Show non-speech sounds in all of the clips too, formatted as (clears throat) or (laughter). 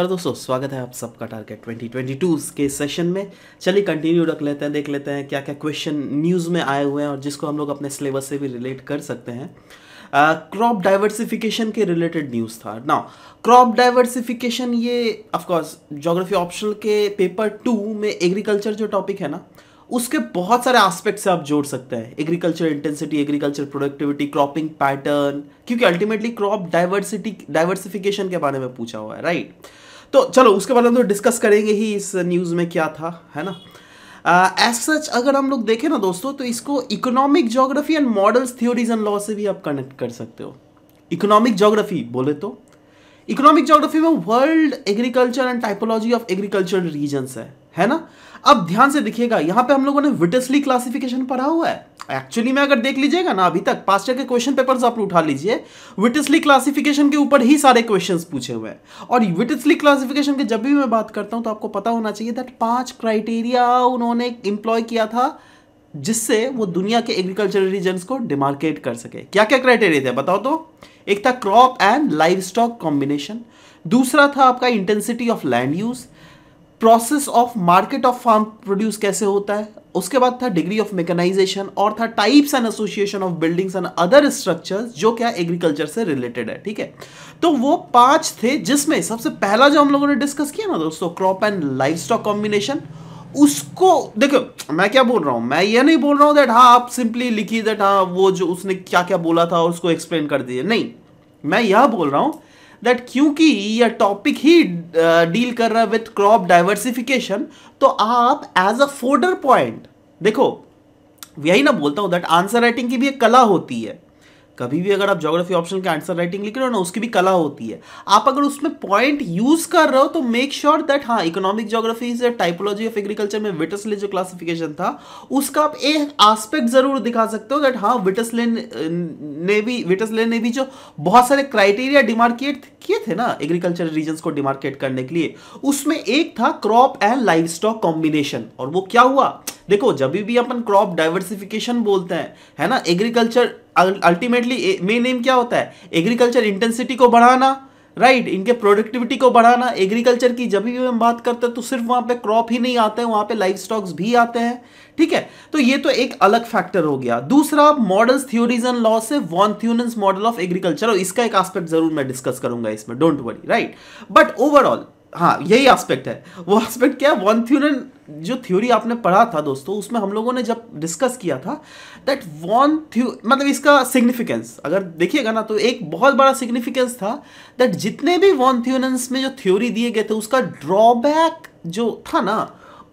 और दोस्तों स्वागत है आप सबका टारगेट 2022 के सेशन में चलिए कंटिन्यू रख लेते हैं देख लेते हैं क्या क्या क्वेश्चन न्यूज़ में आए हुए हैं और जिसको हम लोग अपने सिलेबस से भी रिलेट कर सकते हैं क्रॉप uh, डाइवर्सिफिकेशन के रिलेटेड न्यूज़ था ना क्रॉप डाइवर्सिफिकेशन ये ऑफकोर्स जोग्राफी ऑप्शनल के पेपर टू में एग्रीकल्चर जो टॉपिक है ना उसके बहुत सारे एस्पेक्ट से आप जोड़ सकते हैं agriculture intensity agriculture productivity cropping pattern क्योंकि अल्टीमेटली क्रॉप डाइवर्सिटी डाइवर्सिफिकेशन के बारे में पूछा हुआ है राइट right? तो चलो उसके बारे में तो डिस्कस करेंगे ही इस न्यूज़ में क्या था है ना एज uh, सच अगर हम लोग देखें ना दोस्तों तो इसको economic geography and models theories and law से भी आप कनेक्ट कर सकते हो इकोनॉमिक ज्योग्राफी बोले तो इकोनॉमिक ज्योग्राफी में world agriculture and typology of agriculture region है है ना अब ध्यान से देखिएगा यहाँ पे हम लोगों ने विटसली क्लासिफिकेशन पढ़ा हुआ है एक्चुअली में अगर देख लीजिएगा ना अभी तक पास्ट के क्वेश्चन पेपर्स आप उठा लीजिए विटिसली क्लासिफिकेशन के ऊपर ही सारे क्वेश्चंस पूछे हुए हैं और विटिसली क्लासिफिकेशन के जब भी मैं बात करता हूं तो आपको पता होना चाहिए दैट पांच क्राइटेरिया उन्होंने इंप्लॉय किया था जिससे वो दुनिया के एग्रीकल्चर रीजन को डिमार्केट कर सके क्या क्या क्राइटेरिया थे बताओ तो एक था crop and livestock combination दूसरा था आपका intensity of land use process of market of farm produce कैसे होता है उसके बाद था डिग्री ऑफ मेकेनाइजेशन और था types and association of buildings and other structures जो क्या एग्रीकल्चर से रिलेटेड है ठीक है तो वो पांच थे जिसमें सबसे पहला जो हम लोगों ने डिस्कस किया ना दोस्तों crop and livestock combination उसको देखो मैं क्या बोल रहा हूं मैं ये नहीं बोल रहा हूं दैट हाँ आप सिंपली लिखिए दैट हाँ वो जो उसने क्या क्या बोला था और उसको एक्सप्लेन कर दिए नहीं मैं यह बोल रहा हूँ दैट क्योंकि यह टॉपिक ही डील कर रहा है विथ क्रॉप डाइवर्सिफिकेशन तो आप एज अ फोडर पॉइंट देखो यही ना बोलता हूं दैट आंसर राइटिंग की भी एक कला होती है कभी भी अगर आप ज्योग्राफी ऑप्शन का आंसर राइटिंग लिख रहे हो ना उसकी भी कला होती है आप अगर उसमें पॉइंट यूज कर रहे हो तो मेक श्योर दैट हाँ इकोनॉमिक ज्योग्राफी से टाइपोलॉजी ऑफ एग्रीकल्चर में विटसले जो क्लासिफिकेशन था उसका आप एक आस्पेक्ट जरूर दिखा सकते हो दैट हाँ विटसले ने भी विटसले ने भी जो बहुत सारे क्राइटेरिया डिमार्केट किए थे ना एग्रीकल्चर रीजन को डिमार्केट करने के लिए उसमें एक था crop and livestock combination और वो क्या हुआ देखो जब भी अपन क्रॉप डाइवर्सिफिकेशन बोलते हैं है ना एग्रीकल्चर अल्टीमेटली मेन एम क्या होता है एग्रीकल्चर इंटेंसिटी को बढ़ाना राइट right, इनके प्रोडक्टिविटी को बढ़ाना एग्रीकल्चर की जब भी हम बात करते हैं तो सिर्फ वहाँ पे क्रॉप ही नहीं आते हैं वहाँ पे लाइफ स्टॉक्स भी आते हैं ठीक है तो ये तो एक अलग फैक्टर हो गया दूसरा मॉडल्स थ्योरीज एंड लॉ से von Thunen's model of agriculture और इसका एक आस्पेक्ट जरूर मैं डिस्कस करूंगा इसमें don't worry right but overall हाँ यही एस्पेक्ट है वो एस्पेक्ट क्या है वन थ्योरन जो थ्योरी आपने पढ़ा था दोस्तों उसमें हम लोगों ने जब डिस्कस किया था दैट वन थ्यू मतलब इसका सिग्निफिकेंस अगर देखिएगा ना तो एक बहुत बड़ा सिग्निफिकेंस था दैट जितने भी वन थ्योरेंस में जो थ्योरी दिए गए थे उसका ड्रॉबैक जो था ना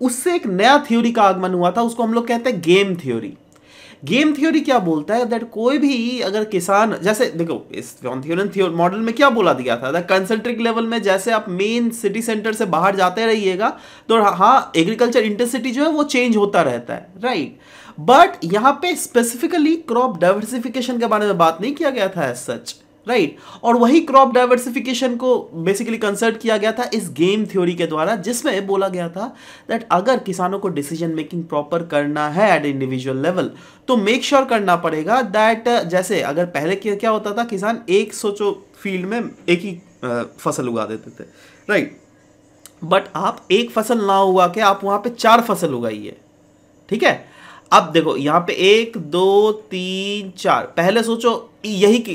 उससे एक नया थ्योरी का आगमन हुआ था उसको हम लोग कहते हैं गेम थ्योरी गेम थ्योरी क्या बोलता है दैट कोई भी अगर किसान जैसे देखो इस थ्योरी मॉडल में क्या बोला दिया था दैट कंसेंट्रिक लेवल में जैसे आप मेन सिटी सेंटर से बाहर जाते रहिएगा तो हाँ एग्रीकल्चर इंटरसिटी जो है वो चेंज होता रहता है राइट right? बट यहाँ पे स्पेसिफिकली क्रॉप डाइवर्सिफिकेशन के बारे में बात नहीं किया गया था सच राइट right. और वही क्रॉप डाइवर्सिफिकेशन को बेसिकली कंसर्ट किया गया था इस गेम थ्योरी के द्वारा जिसमें बोला गया था दैट अगर किसानों को डिसीजन मेकिंग प्रॉपर करना है एट इंडिविजुअल लेवल तो मेक श्योर sure करना पड़ेगा दैट uh, जैसे अगर पहले क्या होता था किसान एक सोचो फील्ड में एक ही uh, फसल उगा देते थे राइट right. बट आप एक फसल ना उगा के आप वहाँ पर चार फसल उगाइए ठीक है अब देखो यहाँ पे एक दो तीन चार पहले सोचो यही कि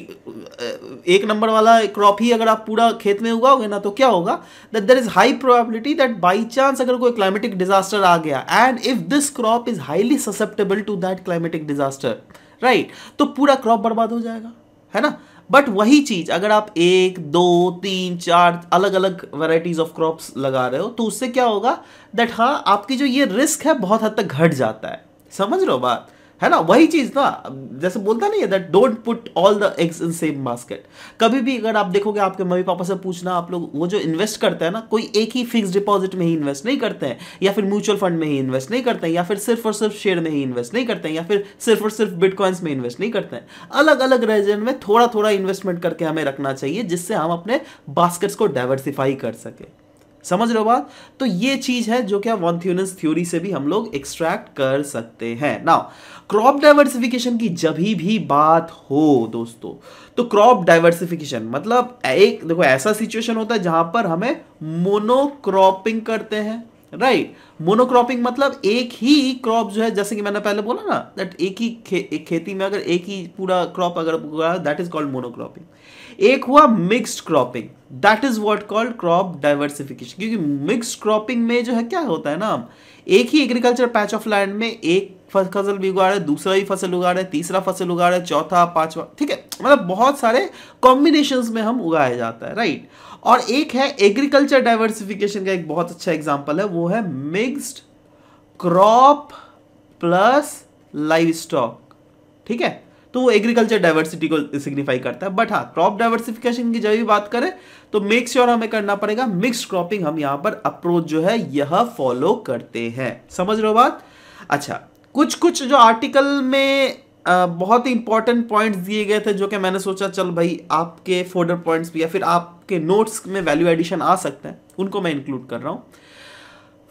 एक नंबर वाला क्रॉप ही अगर आप पूरा खेत में उगाओगे ना तो क्या होगा that there is high probability that by chance अगर कोई क्लाइमेटिक डिजास्टर आ गया and if this crop is highly susceptible to that climatic disaster right तो पूरा क्रॉप बर्बाद हो जाएगा है ना बट वही चीज अगर आप एक दो तीन चार अलग अलग वेराइटीज ऑफ क्रॉप्स लगा रहे हो तो उससे क्या होगा दैट हाँ आपकी जो ये रिस्क है बहुत हद तक घट जाता है समझ रहे हो बात है ना वही चीज ना जैसे बोलता नहीं है that don't put all the eggs in same basket कभी भी अगर आप देखोगे आपके मम्मी पापा से पूछना आप लोग वो जो इन्वेस्ट करते हैं ना कोई एक ही फिक्स डिपॉजिट में ही इन्वेस्ट नहीं करते हैं या फिर म्यूचुअल फंड में ही इन्वेस्ट नहीं करते हैं या फिर सिर्फ और सिर्फ शेयर में ही इन्वेस्ट नहीं करते हैं या फिर सिर्फ और सिर्फ बिटकॉइंस में इन्वेस्ट नहीं करते हैं अलग अलग रीजन में थोड़ा थोड़ा इन्वेस्टमेंट करके हमें रखना चाहिए जिससे हम अपने बास्केट्स को डाइवर्सिफाई कर सकें समझ रहे हो बात तो ये चीज है जो क्या वॉन थ्योरी से भी हम लोग एक्सट्रैक्ट कर सकते हैं नाउ क्रॉप डाइवर्सिफिकेशन की जब भी बात हो दोस्तों तो क्रॉप डाइवर्सिफिकेशन मतलब एक देखो ऐसा सिचुएशन होता है जहां पर हमें मोनोक्रॉपिंग करते हैं राइट right. मोनोक्रॉपिंग मतलब एक ही क्रॉप जो है जैसे कि मैंने पहले बोला ना दैट एक ही खे, एक खेती में अगर एक ही पूरा क्रॉप अगर दैट इज कॉल्ड मोनोक्रॉपिंग एक हुआ mixed cropping that is what called crop diversification क्योंकि मिक्स्ड क्रॉपिंग में जो है क्या होता है ना एक ही एग्रीकल्चर पैच ऑफ लैंड में एक फसल भी उगा रहे दूसरा ही फसल उगा रहे तीसरा फसल उगा रहे चौथा पांचवा ठीक है मतलब बहुत सारे कॉम्बिनेशन में हम उगाया जाता है राइट right? और एक है एग्रीकल्चर डाइवर्सिफिकेशन का एक बहुत अच्छा एग्जाम्पल है वो है mixed crop plus livestock ठीक है तो वो एग्रीकल्चर डाइवर्सिटी को सिग्निफाई करता है बट हाँ क्रॉप डाइवर्सिफिकेशन की जब भी बात करें तो मेक श्योर sure हमें करना पड़ेगा मिक्स क्रॉपिंग हम यहां पर अप्रोच जो है यह फॉलो करते हैं समझ रहे हो बात अच्छा कुछ कुछ जो आर्टिकल में बहुत ही इंपॉर्टेंट पॉइंट्स दिए गए थे जो कि मैंने सोचा चल भाई आपके फोल्डर पॉइंट्स भी या फिर आपके नोट्स में वैल्यू एडिशन आ सकते हैं उनको मैं इंक्लूड कर रहा हूँ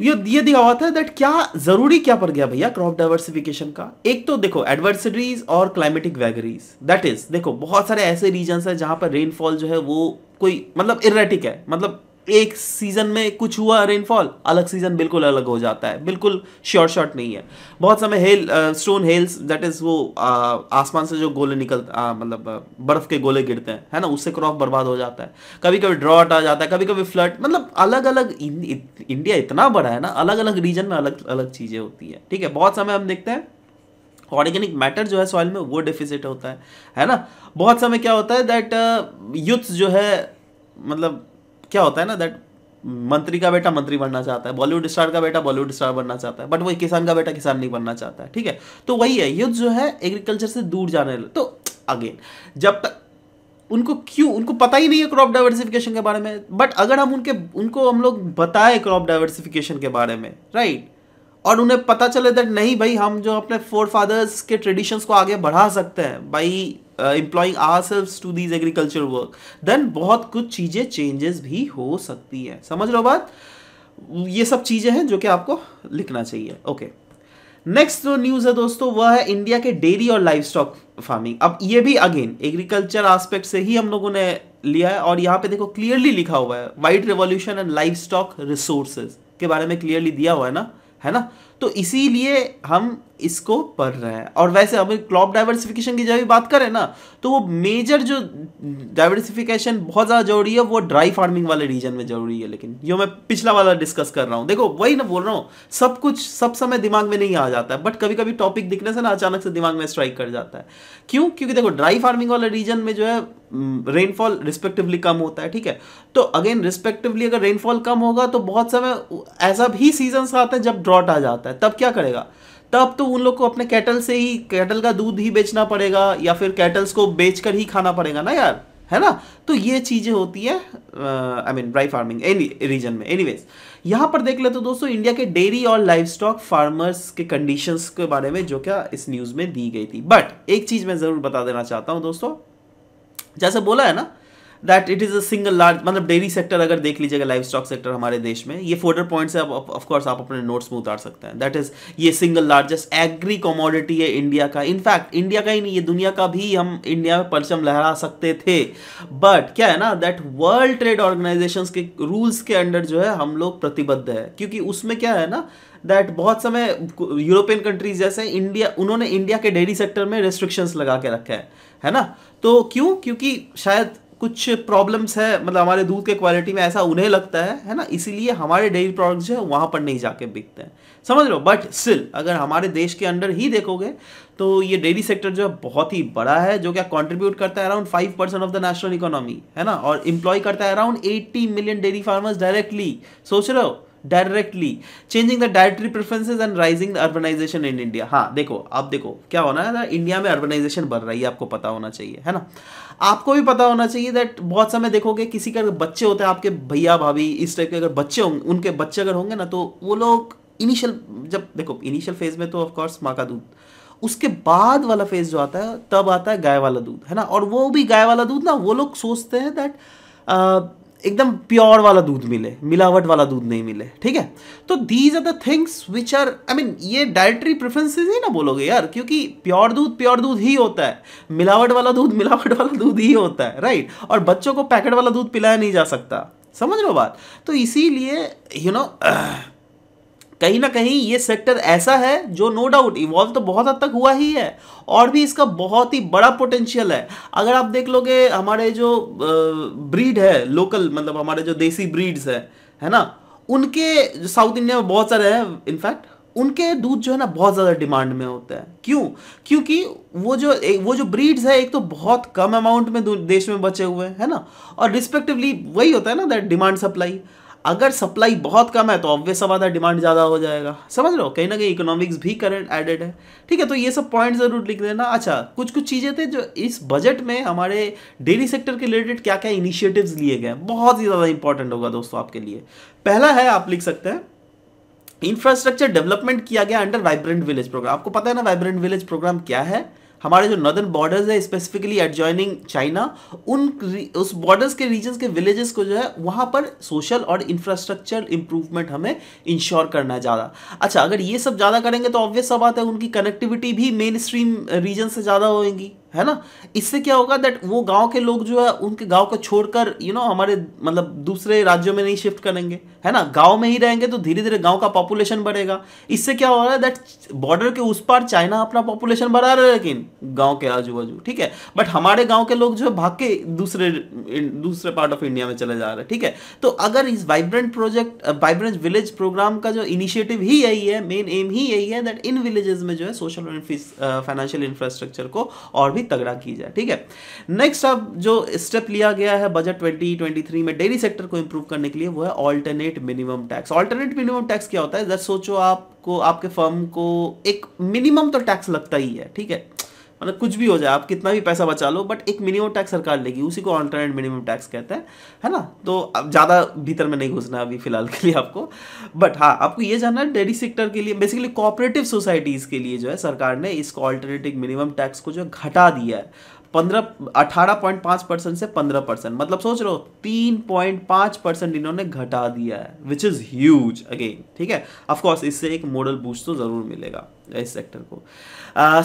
ये दिए दिया हुआ था दैट क्या जरूरी क्या पड़ गया भैया क्रॉप डाइवर्सिफिकेशन का एक तो देखो एडवर्सरीज और क्लाइमेटिक वैगरीज दैट इज देखो बहुत सारे ऐसे रीजन है जहां पर रेनफॉल जो है वो कोई मतलब इरेटिक है मतलब एक सीज़न में कुछ हुआ रेनफॉल अलग सीज़न बिल्कुल अलग हो जाता है बिल्कुल श्योर शॉट नहीं है बहुत समय hailstone hails that is वो आसमान से जो गोले निकल मतलब बर्फ़ के गोले गिरते हैं है ना उससे क्रॉप बर्बाद हो जाता है कभी कभी ड्रॉट आ जाता है कभी कभी फ्लड मतलब अलग अलग इंडिया इतना बड़ा है ना अलग अलग रीजन में अलग अलग चीज़ें होती है ठीक है बहुत समय हम देखते हैं ऑर्गेनिक मैटर जो है सॉइल में वो डिफिसिट होता है है ना बहुत समय क्या होता है दैट यूथ जो है मतलब क्या होता है ना दैट मंत्री का बेटा मंत्री बनना चाहता है बॉलीवुड स्टार का बेटा बॉलीवुड स्टार बनना चाहता है बट वही किसान का बेटा किसान नहीं बनना चाहता है ठीक है तो वही है युद्ध जो है एग्रीकल्चर से दूर जाने तो अगेन जब तक उनको क्यों उनको पता ही नहीं है क्रॉप डाइवर्सिफिकेशन के बारे में बट अगर हम उनके उनको हम लोग बताएं क्रॉप डाइवर्सिफिकेशन के बारे में राइट और उन्हें पता चले दैट नहीं भाई हम जो अपने फोर फादर्स के ट्रेडिशंस को आगे बढ़ा सकते हैं by employing ourselves to these agriculture work then बहुत कुछ चीज़ें चेंजेस भी हो सकती हैं समझ लो बात ये सब चीज़ें हैं जो कि आपको लिखना चाहिए ओके okay. नेक्स्ट जो न्यूज़ है दोस्तों वह है इंडिया के डेयरी और लाइफ स्टॉक फार्मिंग अब ये भी अगेन एग्रीकल्चर आस्पेक्ट से ही हम लोगों ने लिया है और यहाँ पे देखो क्लियरली लिखा हुआ है white revolution and livestock resources के बारे में क्लियरली दिया हुआ है ना है ना तो इसीलिए हम इसको पढ़ रहे हैं और वैसे अभी क्रॉप डाइवर्सिफिकेशन की जब बात करें ना तो वो मेजर जो डाइवर्सिफिकेशन बहुत ज़्यादा जरूरी है वो ड्राई फार्मिंग वाले रीजन में जरूरी है लेकिन ये मैं पिछला वाला डिस्कस कर रहा हूँ देखो वही ना बोल रहा हूँ सब कुछ सब समय दिमाग में नहीं आ जाता है बट कभी कभी टॉपिक दिखने से ना अचानक से दिमाग में स्ट्राइक कर जाता है क्यों क्योंकि देखो ड्राई फार्मिंग वाले रीजन में जो है रेनफॉल रिस्पेक्टिवली कम होता है ठीक है तो अगेन रिस्पेक्टिवली अगर रेनफॉल कम होगा तो बहुत समय ऐसा भी सीजन आता है जब ड्रॉट आ जाता है तब क्या करेगा तब तो उन लोग को अपने कैटल से ही कैटल का दूध ही बेचना पड़ेगा या फिर कैटल्स को बेच कर ही खाना पड़ेगा ना यार है ना तो ये चीज़ें होती है I mean dry farming any region में एनी वेज यहाँ पर देख ले तो दोस्तों इंडिया के डेयरी और लाइफ स्टॉक फार्मर्स के कंडीशंस के बारे में जो क्या इस न्यूज़ में दी गई थी बट एक चीज़ मैं ज़रूर बता देना चाहता हूँ दोस्तों जैसे बोला है ना that it is a single large मतलब डेयरी सेक्टर अगर देख लीजिएगा लाइफ स्टॉक सेक्टर हमारे देश में ये फोर्डर पॉइंट से आप ऑफकोर्स आप अपने नोट्स में उतार सकते हैं दैट इज़ ये सिंगल लार्जेस्ट एग्री कॉमोडिटी है इंडिया का इनफैक्ट इंडिया का ही नहीं ये दुनिया का भी हम इंडिया में परचम लहरा सकते थे बट क्या है ना दैट वर्ल्ड ट्रेड ऑर्गेनाइजेशन के रूल्स के अंडर जो है हम लोग प्रतिबद्ध है क्योंकि उसमें क्या है ना दैट बहुत समय यूरोपियन कंट्रीज जैसे इंडिया उन्होंने इंडिया के डेयरी सेक्टर में रेस्ट्रिक्शंस लगा के रखे हैं है ना तो क्यों क्योंकि शायद कुछ प्रॉब्लम्स है मतलब हमारे दूध के क्वालिटी में ऐसा उन्हें लगता है है ना इसीलिए हमारे डेयरी प्रोडक्ट्स जो है वहाँ पर नहीं जाके बिकते हैं समझ लो बट स्टिल अगर हमारे देश के अंडर ही देखोगे तो ये डेयरी सेक्टर जो है बहुत ही बड़ा है जो क्या कंट्रीब्यूट करता है around five percent of the national economy है ना और इम्प्लॉय करता है around eighty million dairy farmers directly सोच रहे हो directly changing the dietary preferences and rising the urbanisation in India हाँ देखो आप देखो क्या होना है ना इंडिया में अर्बनाइजेशन बढ़ रही है आपको पता होना चाहिए है ना आपको भी पता होना चाहिए दैट बहुत समय देखोगे किसी के अगर बच्चे होते हैं आपके भैया भाभी इस टाइप के अगर बच्चे होंगे उनके बच्चे अगर होंगे ना तो वो लोग इनिशियल जब देखो इनिशियल फेज में तो ऑफकोर्स माँ का दूध उसके बाद वाला फेज जो आता है तब आता है गाय वाला दूध है ना और वो भी गाय वाला दूध ना वो लोग सोचते हैं दैट एकदम प्योर वाला दूध मिले मिलावट वाला दूध नहीं मिले ठीक है तो these are the things which are I mean ये डायटरी प्रेफरेंसेज ही ना बोलोगे यार क्योंकि प्योर दूध प्योर दूध ही होता है मिलावट वाला दूध (laughs) मिलावट वाला दूध ही होता है राइट और बच्चों को पैकेट वाला दूध पिलाया नहीं जा सकता समझ लो बात तो इसीलिए यू नो (clears throat) कहीं ना कहीं ये सेक्टर ऐसा है जो नो डाउट इवॉल्व तो बहुत हद तक हुआ ही है और भी इसका बहुत ही बड़ा पोटेंशियल है अगर आप देख लोगे हमारे जो ब्रीड है लोकल मतलब हमारे जो देसी ब्रीड्स है है ना उनके साउथ इंडिया में बहुत सारे हैं इनफैक्ट उनके दूध जो है ना बहुत ज़्यादा डिमांड में होता है क्यों क्योंकि वो जो वो जो ब्रीड्स है एक तो बहुत कम अमाउंट में देश में बचे हुए हैं ना और रिस्पेक्टिवली वही होता है ना दैट डिमांड सप्लाई अगर सप्लाई बहुत कम है तो ऑब्वियस बात आधा डिमांड ज़्यादा हो जाएगा समझ लो कहीं ना कहीं इकोनॉमिक्स भी करेंट एडेड है ठीक है तो ये सब पॉइंट ज़रूर लिख देना अच्छा कुछ कुछ चीज़ें थे जो इस बजट में हमारे डेली सेक्टर के रिलेटेड क्या क्या इनिशिएटिव्स लिए गए बहुत ही ज़्यादा इंपॉर्टेंट होगा दोस्तों आपके लिए पहला है आप लिख सकते हैं इंफ्रास्ट्रक्चर डेवलपमेंट किया गया अंडर वाइब्रेंट विलेज प्रोग्राम आपको पता है ना वाइब्रेंट विलेज प्रोग्राम क्या है हमारे जो नॉर्दर्न बॉर्डर्स है स्पेसिफिकली एडजॉइनिंग चाइना उन उस बॉर्डर्स के रीजन के विलेजेस को जो है वहाँ पर सोशल और इंफ्रास्ट्रक्चर इंप्रूवमेंट हमें इंश्योर करना है ज़्यादा अच्छा अगर ये सब ज़्यादा करेंगे तो ऑब्वियस सब बात है उनकी कनेक्टिविटी भी मेन स्ट्रीम रीजन से ज़्यादा होएंगी है ना इससे क्या होगा दैट वो गांव के लोग जो है उनके गांव को छोड़कर यू नो हमारे मतलब दूसरे राज्यों में नहीं शिफ्ट करेंगे है ना गांव में ही रहेंगे तो धीरे धीरे गांव का पॉपुलेशन बढ़ेगा इससे क्या हो रहा है दैट बॉर्डर के उस पार चाइना अपना पॉपुलेशन बढ़ा रहा है लेकिन गाँव के आजू बाजू ठीक है बट हमारे गाँव के लोग जो है भाग के दूसरे दूसरे पार्ट ऑफ इंडिया में चले जा रहे हैं ठीक है तो अगर इस vibrant project vibrant village programme का जो इनिशिएटिव ही यही है मेन एम ही यही है दैट इन विलेजेस में जो है सोशल फाइनेंशियल इंफ्रास्ट्रक्चर को और भी तगड़ा की जाए ठीक है नेक्स्ट अब जो स्टेप लिया गया है बजट 2023 में डेयरी सेक्टर को इंप्रूव करने के लिए वो है alternate minimum tax alternate minimum tax क्या होता है सोचो आपको आपके फर्म को एक मिनिमम तो टैक्स लगता ही है ठीक है मतलब कुछ भी हो जाए आप कितना भी पैसा बचा लो बट एक मिनिमम टैक्स सरकार लेगी उसी को ऑल्टरनेट मिनिमम टैक्स कहते हैं है ना तो अब ज़्यादा भीतर में नहीं घुसना अभी फिलहाल के लिए आपको बट हाँ आपको ये जानना है डेयरी सेक्टर के लिए बेसिकली कॉपरेटिव सोसाइटीज़ के लिए जो है सरकार ने इसको ऑल्टरनेटिव मिनिमम टैक्स को जो घटा दिया है पंद्रह अठारह पॉइंट पांच परसेंट से पंद्रह परसेंट मतलब सोच रहे हो तीन पॉइंट पांच परसेंट इन्होंने घटा दिया है विच इज़ ह्यूज अगेन ठीक है ऑफकोर्स इससे एक मॉडल बूस्ट तो ज़रूर मिलेगा इस सेक्टर को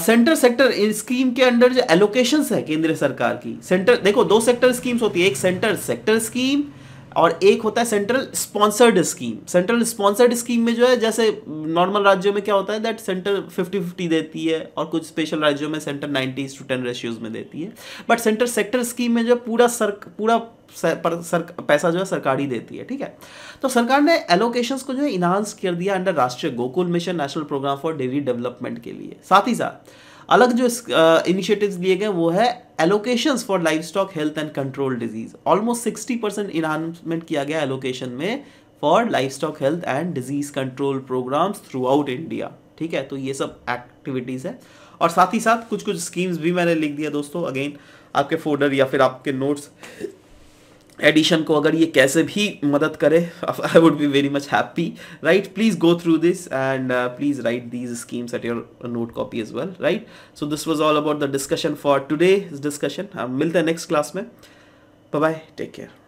सेंटर सेक्टर स्कीम के अंडर जो एलोकेशन है केंद्र सरकार की सेंटर देखो दो सेक्टर स्कीम्स होती है एक सेंटर सेक्टर स्कीम और एक होता है central sponsored scheme central sponsored scheme में जो है जैसे नॉर्मल राज्यों में क्या होता है दैट सेंटर फिफ्टी फिफ्टी देती है और कुछ स्पेशल राज्यों में centre ninety is to ten ratios में देती है बट सेंटर सेक्टर स्कीम में जो पूरा सर पूरा सर, पर, सर, पैसा जो है सरकार ही देती है ठीक है तो सरकार ने एलोकेशन को जो है इन्हांस कर दिया under Rashtriya Gokul mission national programme for dairy development के लिए साथ ही साथ अलग जो इनिशिएटिव्स लिए गए वो है allocation for livestock health and control disease almost sixty percent enhancement किया गया एलोकेशन में for livestock health and disease control programmes throughout India ठीक है तो ये सब एक्टिविटीज़ है और साथ ही साथ कुछ कुछ स्कीम्स भी मैंने लिख दिया दोस्तों अगेन आपके फोल्डर या फिर आपके नोट्स एडिशन को अगर ये कैसे भी मदद करे I would be very much happy right please go through this and please write these schemes at your note copy as well right so this was all about the discussion for today discussion हम मिलते हैं next class में bye take care